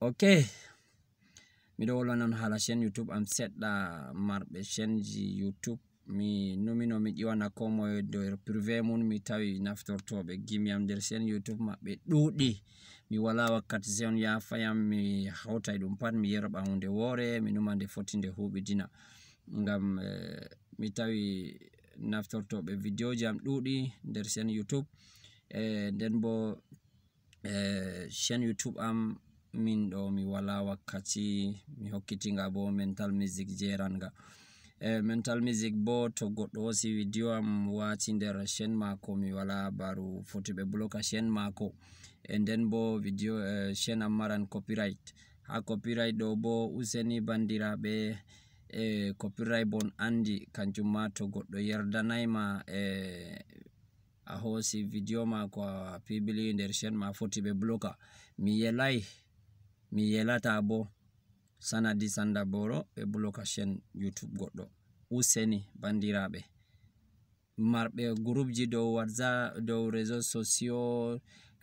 okay mi ɗo wolwa noon haala chaine youtube am seɗɗa marɓe chaine ji youtube mi numino mi ƴiwana ko moye nder privé mum mi tawi naftortoɓe gimiyam nder chaine youtube maɓɓe ɗuuɗi mi wala wakkati zone yafayam mi hawtay ɗum pat mi yerɓa hunde woore mi numa nde foti nde huuɓidina ngam eh, mi tawi naftortoɓe vidéo ji am ɗuuɗi nder chaine youtube e eh, nden bo chaine eh, youtube am min ɗo mi wala wakkati mi hokkitinga bo mental music jeran jeranga e mental music bo to goɗɗo hosi video am wati nder chain mako mi wala baru foti ɓe bloka chain mako e nden bo video uh, eh, chain am maran copyright ha copyright ɗo bo useni bandiraɓe e eh, copyright bon andi kanjum ma to goɗɗo yerdanayma e a hosi video mako a ah, pibili nder chain ma foti ɓe bloka mi yelai mi yelata bo sanadi sanda boro ɓe bloka chan youtube goɗɗo useni bandiraɓe marɓe groupeji dow watsa dow réseau socio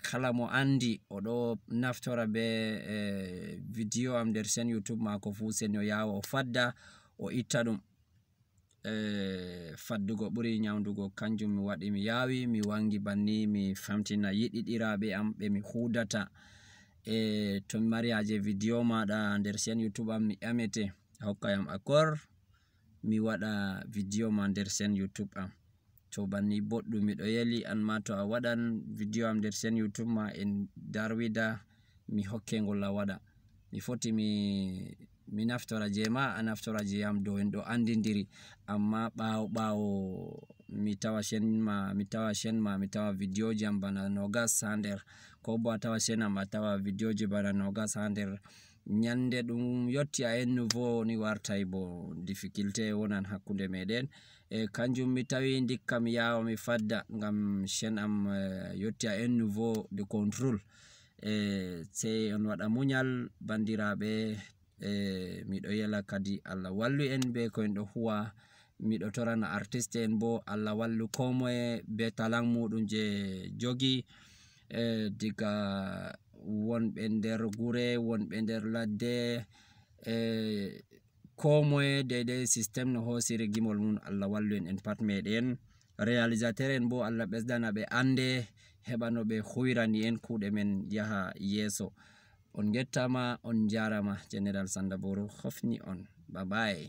kala mo andi oɗo naftora be eh, vidéo am nder chan youtube mako fu useni o yawa o fadda o itta ɗum eh, faddugo ɓuri nyawdugo kanjum mi waɗi mi yawi mi wangi banni mi famtina yiɗiɗiraɓe am ɓe mi hudata e tomi mari haje vidio maɗa nder sen youtube am mi ƴamete a hokka yam accor mi waɗa vidio ma nder sen youtube am to banni boɗɗum miɗo yeli an ma to a waɗan vidio am nder sen youtube ma en darwida mi hokke ngol a waɗa mi foti mi mi naftora je ma a naftora je yam dow en ɗo andidiri amma ɓawo ɓawo mitawashen ma mitawashen ma mitawa vidioje bana nogas hander kobo atawa a tawashen amma video jamba bana noga sander nyande dum yoti a en ni wartai bo difficulté wonan hakunde meɗen e kanjum mitawi tawi ndikka mi yawa mi fadda ngam chaine am e, yetti a enuvo de control e se on waɗa muñal bandiraɓe e miɗo yela kadi allah wallu en be ko en do huwa miɗo torana artiste en bo allah wallu komoye be talan muɗum je jogi e, diga wonɓe nder gure wonɓe nder ladde e, komoye deidai systéme no hosiri gimol mum allah wallu en en pat meɗen réalisateur en bo allah ɓesdana ɓe ande heɓa no ɓe huwirani en kuuɗe men yaha yeeso on gettama on jarama général sandabouro hofni on babaye